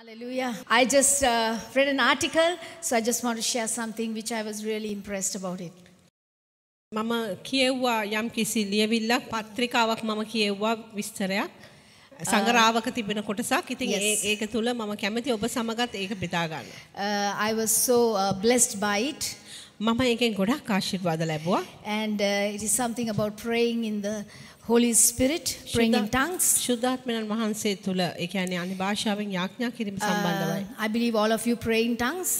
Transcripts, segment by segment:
Hallelujah. I just uh, read an article, so I just want to share something which I was really impressed about it. මම කියව්වා යම් කිසි ලියවිල්ලක් පත්‍රිකාවක් මම කියව්වා විස්තරයක් සඟරාවක තිබෙන කොටසක් ඉතින් ඒක තුළ මම කැමති ඔබ සමගත් ඒක බෙදාගන්න. Uh, I was so uh, blessed by it. මම එකෙන් ගොඩක් ආශිර්වාද ලැබුවා. And uh, it is something about praying in the Holy Spirit, praying in tongues. ශුද්ධාත්මයන් වහන්සේ තුල ඒ කියන්නේ අනි භාෂාවෙන් යාඥා කිරීම uh, සම්බන්ධවයි. I believe all of you pray in tongues.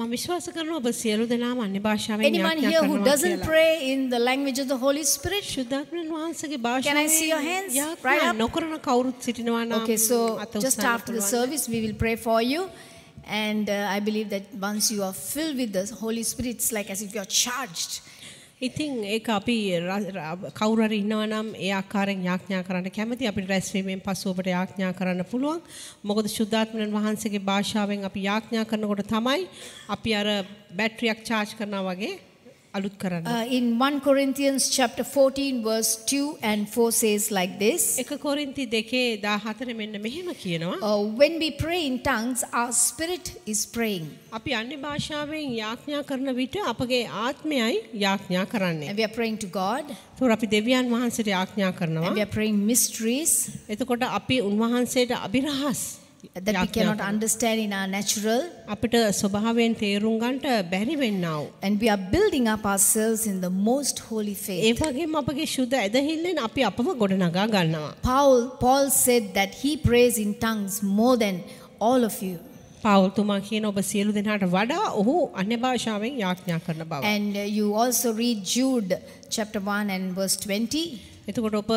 මම විශ්වාස කරනවා ඔබ සියලු දෙනාම අන්‍ය භාෂාවෙන් යාඥා කරනවා. Anyone here who doesn't pray in the language of the Holy Spirit? ශුද්ධාත්මයන් වහන්සේගේ භාෂාවෙන් Can I see your hands? Right up. නොකරන කවුරුත් සිටිනවා නම් Okay, so just after the service we will pray for you. And uh, I believe that once you are filled with the Holy Spirit, it's like as if you are charged. ඉතින් ඒක අපි කවුරර ඉන්නවනම් ඒ ආකාරයෙන් යාඥා කරන්න කැමති අපිට රැස්වීමෙන් පසු ඔබට යාඥා කරන්න පුළුවන් මොකද සුද්ධාත්මයන් වහන්සේගේ භාෂාවෙන් අපි යාඥා කරනකොට තමයි අපි අර බැටරියක් charge කරනවා වගේ uh, in 1 Corinthians chapter 14 verse 2 and 4 says like this. Uh, when we pray in tongues our spirit is praying. අපි අන්‍ය භාෂාවෙන් යාඥා කරන විට අපගේ ආත්මයයි යාඥා කරන්නේ. And we are praying to God. ඒතකොට අපි දෙවියන් වහන්සේට යාඥා කරනවා. And we are praying mysteries. එතකොට අපි උන්වහන්සේට අභිරහස් that we cannot understand in our natural අපිට ස්වභාවයෙන් තේරුම් ගන්නට and we are building up ourselves in the most holy faith ඒ වගේම අපගේ ශුද්ධ ඇදහිල්ලෙන් අපි අපව Paul Paul said that he prays in tongues more than all of you පාවුල් තුමා කියන ඔබ සියලු දෙනාට වඩා ඔහු අන්‍ය භාෂාවෙන් යාඥා කරන බව and you also read Jude chapter 1 and verse 20 එතකොට ඔබ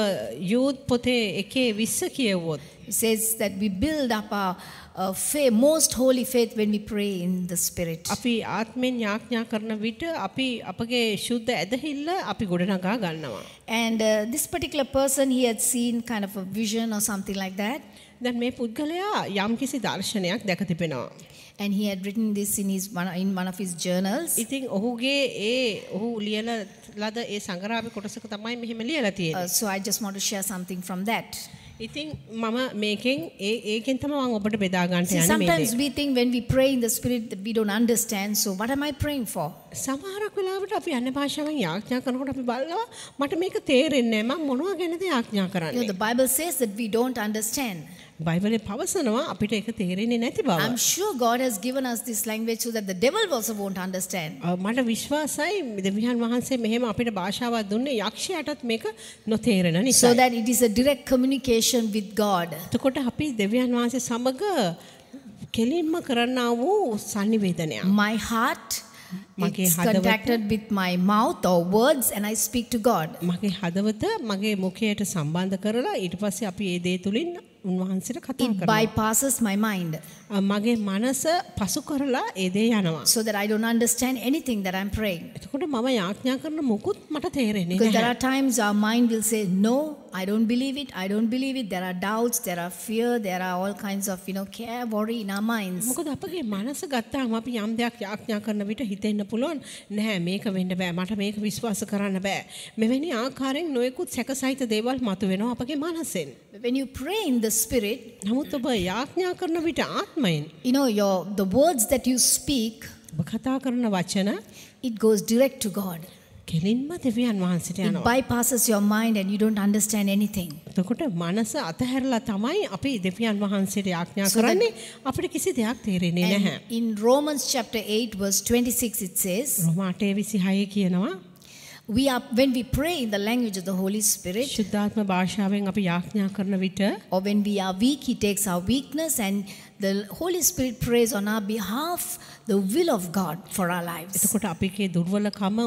යූත් පොතේ එකේ 20 කියවුවොත් it says that we build up our uh, faith, most holy faith when we pray in the spirit. And uh, this particular person he had seen kind of a vision or something like that. දැන් මේ පුද්ගලයා යම්කිසි And he had written this in his one, in one of his journals. ඉතින් uh, So I just want to share something from that i මම මේකෙන් ඒ ඒකෙන් තමයි මම ඔබට බෙදා ගන්න යන්නේ. Sometimes we think when we pray in the spirit that we don't understand so what am I praying for? සමහරක් වෙලාවට අපි අන්න භාෂාවෙන් යාඥා කරනකොට අපි බලනවා මට මේක තේරෙන්නේ නැහැ මම මොනවා ගැනද යාඥා කරන්නේ the bible says that we don't understand බයිබලේ පවසනවා අපිට ඒක තේරෙන්නේ නැති බව i'm sure god has given us this language so that the devil also won't understand මට විශ්වාසයි දෙවියන් වහන්සේ මෙහෙම අපිට භාෂාවක් දුන්නේ යක්ෂයාටත් මේක නොතේරෙන නිසා so that it is a direct communication with god එතකොට අපි දෙවියන් වහන්සේ සමග කෙලින්ම කරන්නා වූ sannivedanaya my heart මගේ contacted with my mouth or words and I speak to God. මගේ හදවත මගේ මුඛයට සම්බන්ධ කරලා ඊට පස්සේ අපි ඒ දේ තුලින් උන්වහන්සේට කතා කරනවා. It bypasses my mind. මගේ මනස පසු කරලා ඒ දේ යනවා. So that I don't understand anything that I'm praying. එතකොට මම යාඥා කරන මොකුත් මට තේරෙන්නේ නැහැ. Because there are times our mind will say no I don't believe it, I don't believe it. There are doubts, there are fear, there are all kinds of, you know, care, worry in our minds. මොකද අපගේ මනස ගත්තාම අපි යම් දෙයක් යාඥා කරන විට හිතෙන්න පුළුවන් නැහැ මේක වෙන්න බෑ මට මේක විශ්වාස කරන්න බෑ. මෙවැනි ආකාරයෙන් නොයෙකුත් සැකසිත දේවල් මතුවෙනවා අපගේ මනසෙන්. When you pray in the spirit, නමුත් ඔබ යාඥා කරන විට ආත්මයෙන්, you know, your the words that you speak, ඔබ කතා කරන වචන, it goes direct to God. කෙලින්ම දෙවියන් වහන්සට යන bypasses your mind and you don't understand anything. එතකොට මනස අතහැරලා තමයි අපි දෙවියන් වහන්සේට යාඥා කරන්නේ අපිට කිසි දෙයක් තේරෙන්නේ නැහැ. In Romans chapter 8 verse 26 it says රෝමා 8:26 කියනවා we are when we pray in the language of the holy spirit ශුද්ධාත්ම භාෂාවෙන් අපි යාඥා කරන විට or when we are weak he takes our weakness and The Holy Spirit prays on our behalf the will of God for our lives. එතකොට අපේ දුර්වලකම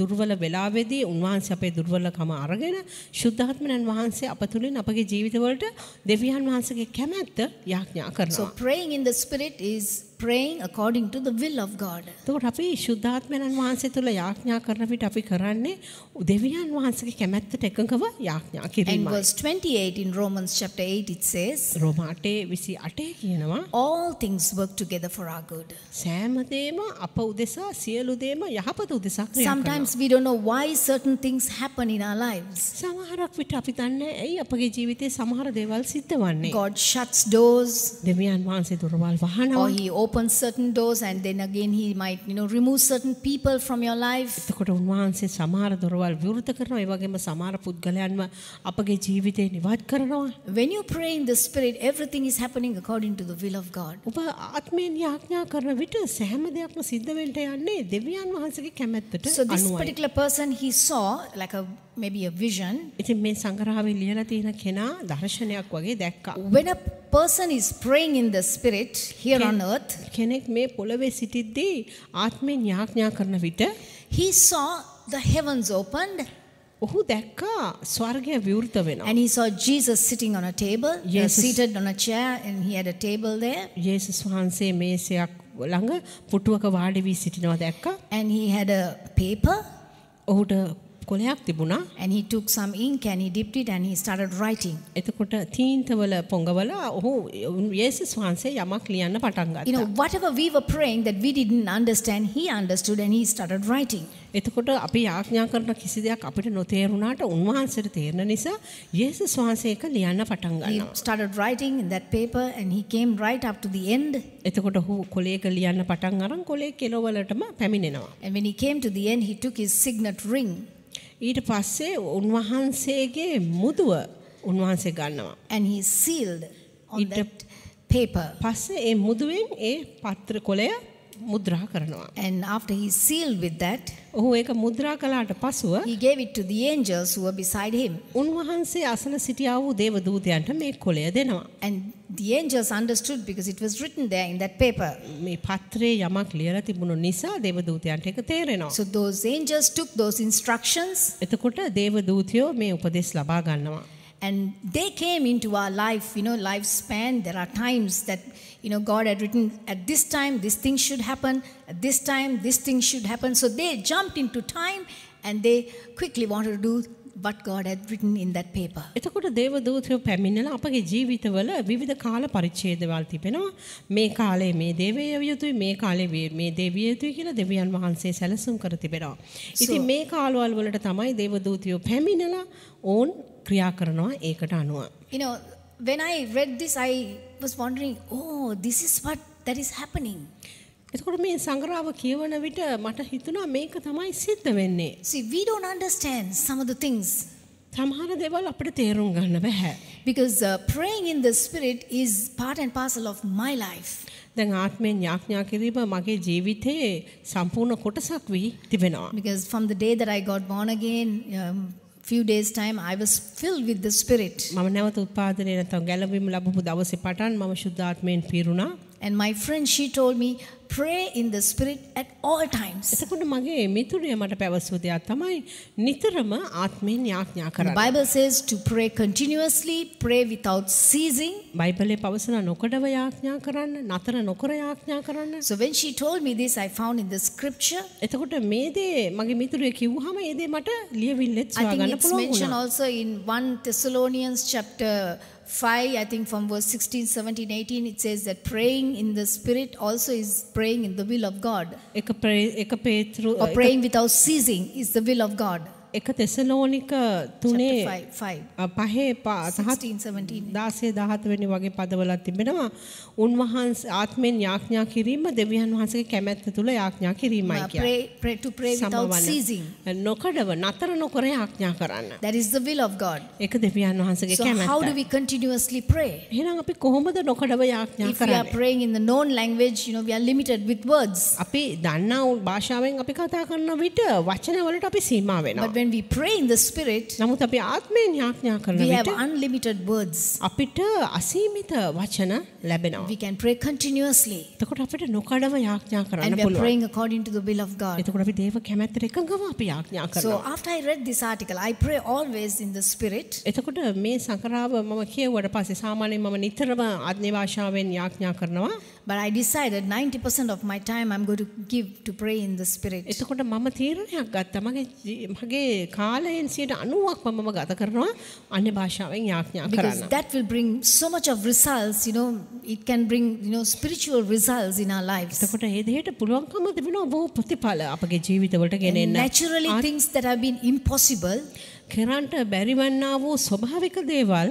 දුර්වල වෙලාවේදී උන්වහන්සේ අපේ දුර්වලකම අරගෙන ශුද්ධාත්මයන් වහන්සේ අප තුළින් අපගේ ජීවිතවලට දෙවියන් වහන්සේගේ කැමැත්ත යාඥා කරනවා. So praying in the spirit is praying according to the will of God. එතකොට අපි ශුද්ධාත්මයන් වහන්සේ තුල යාඥා කරන විට අපි කරන්නේ දෙවියන් වහන්සේගේ කැමැත්තට එකඟව යාඥා කිරීමයි. And verse 28 in Romans chapter 8 it says රෝම 8:28 කියනවා all things work together for our good. සෑම දෙම අප උදෙසා සියලු දෙම යහපත උදෙසා Sometimes we don't know why certain things happen in our lives. සමහරක් විට අපි දන්නේ ඇයි අපගේ ජීවිතේ සමහර දේවල් සිද්ධ වන්නේ. God shuts doors. දෙවියන් වහන්සේ දොරවල් open certain doors and then again he might you know remove certain people from your life when you pray in the spirit everything is happening according to the will of god so this particular person he saw like a maybe a vision when a person is praying in the spirit here on earth కెనెక్ మే పొలవే సిటిది ఆత్మన్య్యాజ్ఞాకరన విట he saw the heavens opened ఒహు దక్కా స్వర్గయ వివర్త వేనా and he saw Jesus sitting on a table seated on a chair and he had a table there Jesus వాన్ సే మేసియాక్ ళంగ పుట วก వాడివీ సిటినో దక్కా and he had a paper ఒహుట කොලයක් තිබුණා. And he took some ink and he dipped it and he started writing. එතකොට තීන්තවල පොඟවල ඔහු යේසුස් වහන්සේ යමක් ලියන්න පටන් ගත්තා. You know whatever we were praying that we didn't understand he understood and he started writing. එතකොට අපි යාඥා කරන කිසි දෙයක් අපිට නොතේරුණාට උන්වහන්සේට තේරෙන නිසා යේසුස් වහන්සේ ඒක ලියන්න පටන් ගන්නවා. He started writing in that paper and he came right up to the end. එතකොට ඔහු කොලේක ලියන්න පටන් අරන් කොලේ කෙළවලටම පැමිණෙනවා. And when he came to the end he took his signet ring ඊට පස්සේ උන්වහන්සේගේ මුදුව උන්වහන්සේ ගන්නවා. And he sealed on that paper. පස්සේ ඒ මුදුවෙන් ඒ පත්‍ර කොළය මුද්‍රා කරනවා. And after he sealed with that, ඔහු ඒක මුද්‍රා කළාට පසුව he gave it to the angels who were beside him. උන්වහන්සේ අසන සිටියා වූ දේව දූතයන්ට මේ කොළය දෙනවා. And the angels understood because it was written there in that paper. මේ පත්‍රයේ යමක් ලියලා තිබුණු නිසා දේව දූතයන්ට ඒක තේරෙනවා. So those angels took those instructions. එතකොට දේව දූතයෝ මේ උපදෙස් ලබා ගන්නවා. and they came into our life, you know, lifespan. There are times that, you know, God had written, at this time, this thing should happen, at this time, this thing should happen. So they jumped into time and they quickly wanted to do what God had written in that paper. එතකොට දේවදූතයෝ පැමිණලා අපගේ ජීවිතවල විවිධ කාල පරිච්ඡේදවල තිබෙනවා මේ කාලේ මේ දේවිය යුතුයි මේ කාලේ මේ දේවිය යුතුයි කියලා දෙවියන් වහන්සේ සැලසුම් කර තිබෙනවා. ඉතින් මේ කාලවල වලට තමයි දේවදූතයෝ පැමිණලා ඕන් ක්‍රියා කරනවා ඒකට අනුව. You know, when I read this, I was wondering, oh, this is what that is happening. එතකොට මේ සංග්‍රහව කියවන විට මට හිතුණා මේක තමයි සිද්ධ වෙන්නේ. See, we don't understand some of the things. සමහර දේවල් අපිට තේරුම් ගන්න බෑ. Because uh, praying in the spirit is part and parcel of my life. දැන් ආත්මයෙන් යාඥා කිරීම මගේ ජීවිතයේ සම්පූර්ණ කොටසක් වී තිබෙනවා. Because from the day that I got born again, um, few days time I was filled with the spirit. මම නැවත උත්පාදනය නැත්නම් ගැළවීම ලැබපු දවසේ පටන් මම සුද්ධාත්මයෙන් පිරුණා. And my friend she told me pray in the spirit at all times. එතකොට මගේ මිතුරිය මට පැවසූ දෙයක් තමයි නිතරම ආත්මයෙන් යාඥා කරන්න. The Bible says to pray continuously, pray without ceasing. බයිබලයේ පවසන නොකඩව යාඥා කරන්න, නතර නොකර යාඥා කරන්න. So when she told me this I found in the scripture. එතකොට මේ දේ මගේ මිතුරිය කිව්වහම ඒ දේ මට ලියවිල්ලෙත් සොයාගන්න පුළුවන් වුණා. I think it's mentioned also in 1 Thessalonians chapter 5, I think from verse 16, 17, 18, it says that praying in the Spirit also is praying in the will of God. Or uh, praying without ceasing is the will of God. එක තෙසලෝනික තුනේ පහේ දාසේ දහත්වනි වගේ පදවලත් තිබෙනවා උන්වහන්ස ආත්මෙන් යාඥා කිරීම දෙවියන් වහන්සගේ කැමැත්ත තුළ යාඥා කිරීමයි නොකඩව නතර නොකර යාඥා කරන්න එක දෙවියන් වහන්සගේ කැමැ එහෙනම් අපි කොහොමද නොකඩව යාඥා කරන්න known language you know we are limited with words අපි දන්නා භාෂාවෙන් අපි කතා කරන විට වචන වලට අපි සීමා වෙනවා when we pray in the spirit we have unlimited words we can pray continuously and we are praying according to the will of God so after I read this article I pray always in the spirit but I decided 90% of my time I'm going to give to pray in the spirit මගේ මගේ කාලයෙන් 90%ක් මම ගත කරනවා අන්‍ය භාෂාවෙන් යාඥා කරන්න. Because that will bring so much of results, you know, it can bring, you know, spiritual results in our lives. එතකොට ඒ දෙයට පුළුවන්කම තිබෙනවා බොහෝ ප්‍රතිඵල අපගේ ජීවිතවලට ගෙනෙන්න. Naturally things that have been impossible කරන්ට බැරිවන්නා වූ ස්වභාවික දේවල්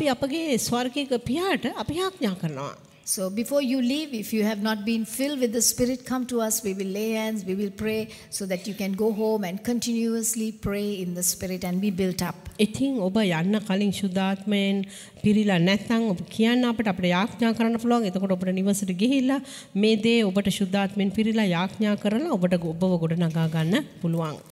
අපි අපගේ ස්වර්ගික පියාට අපි ආඥා කරනවා. So before you leave, if you have not been filled with the Spirit, come to us. We will lay hands, we will pray, so that you can go home and continuously pray in the Spirit and be built up. ඉතින් ඔබ යන්න කලින් සුද්ධාත්මයෙන් පිරීලා නැත්නම් ඔබ කියන්න අපිට අපිට යාඥා කරන්න පුළුවන්. එතකොට ඔබට නිවසට ගිහිල්ලා මේ දේ ඔබට සුද්ධාත්මයෙන් පිරීලා යාඥා කරලා ඔබට ඔබව ගොඩනගා ගන්න පුළුවන්.